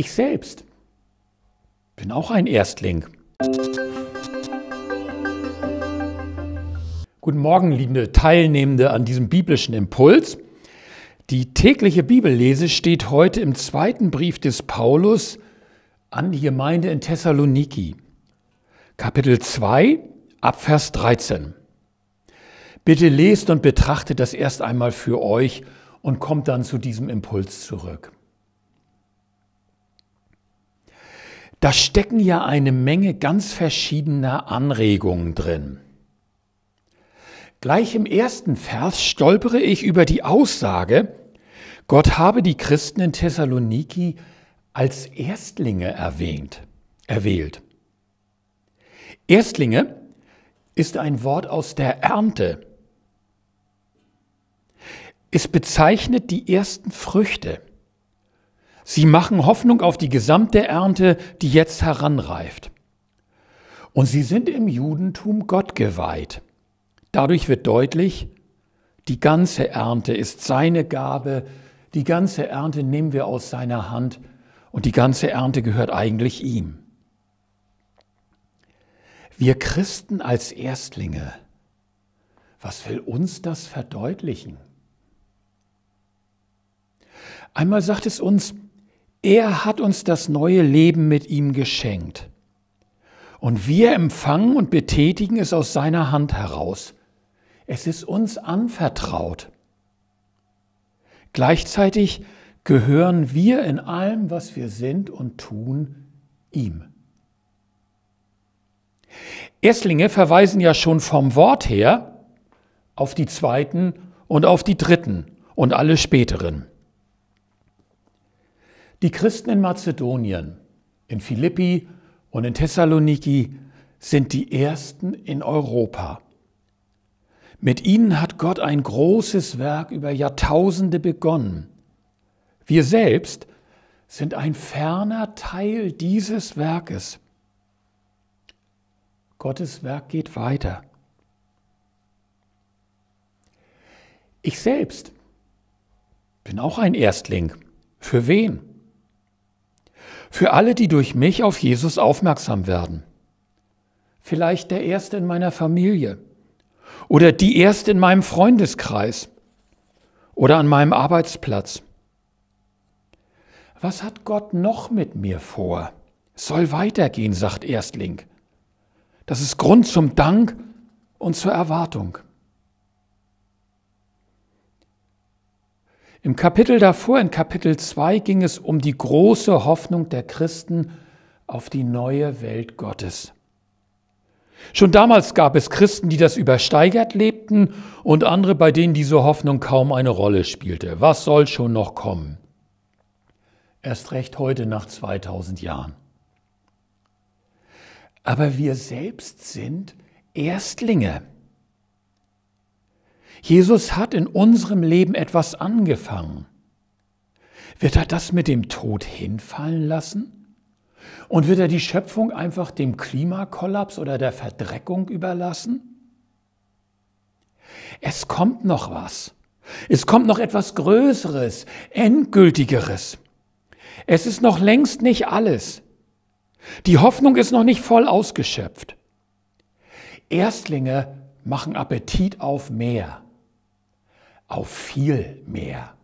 Ich selbst bin auch ein Erstling. Guten Morgen, liebe Teilnehmende an diesem biblischen Impuls. Die tägliche Bibellese steht heute im zweiten Brief des Paulus an die Gemeinde in Thessaloniki. Kapitel 2, Abvers 13. Bitte lest und betrachtet das erst einmal für euch und kommt dann zu diesem Impuls zurück. Da stecken ja eine Menge ganz verschiedener Anregungen drin. Gleich im ersten Vers stolpere ich über die Aussage, Gott habe die Christen in Thessaloniki als Erstlinge erwähnt, erwählt. Erstlinge ist ein Wort aus der Ernte. Es bezeichnet die ersten Früchte. Sie machen Hoffnung auf die gesamte Ernte, die jetzt heranreift. Und sie sind im Judentum Gott geweiht. Dadurch wird deutlich, die ganze Ernte ist seine Gabe, die ganze Ernte nehmen wir aus seiner Hand und die ganze Ernte gehört eigentlich ihm. Wir Christen als Erstlinge, was will uns das verdeutlichen? Einmal sagt es uns, er hat uns das neue Leben mit ihm geschenkt. Und wir empfangen und betätigen es aus seiner Hand heraus. Es ist uns anvertraut. Gleichzeitig gehören wir in allem, was wir sind und tun, ihm. Erstlinge verweisen ja schon vom Wort her auf die zweiten und auf die dritten und alle späteren. Die Christen in Mazedonien, in Philippi und in Thessaloniki sind die Ersten in Europa. Mit ihnen hat Gott ein großes Werk über Jahrtausende begonnen. Wir selbst sind ein ferner Teil dieses Werkes. Gottes Werk geht weiter. Ich selbst bin auch ein Erstling. Für wen? für alle, die durch mich auf Jesus aufmerksam werden. Vielleicht der Erste in meiner Familie oder die Erste in meinem Freundeskreis oder an meinem Arbeitsplatz. Was hat Gott noch mit mir vor? Es soll weitergehen, sagt Erstling. Das ist Grund zum Dank und zur Erwartung. Im Kapitel davor, in Kapitel 2, ging es um die große Hoffnung der Christen auf die neue Welt Gottes. Schon damals gab es Christen, die das übersteigert lebten und andere, bei denen diese Hoffnung kaum eine Rolle spielte. Was soll schon noch kommen? Erst recht heute nach 2000 Jahren. Aber wir selbst sind Erstlinge. Jesus hat in unserem Leben etwas angefangen. Wird er das mit dem Tod hinfallen lassen? Und wird er die Schöpfung einfach dem Klimakollaps oder der Verdreckung überlassen? Es kommt noch was. Es kommt noch etwas Größeres, Endgültigeres. Es ist noch längst nicht alles. Die Hoffnung ist noch nicht voll ausgeschöpft. Erstlinge machen Appetit auf mehr auf viel mehr.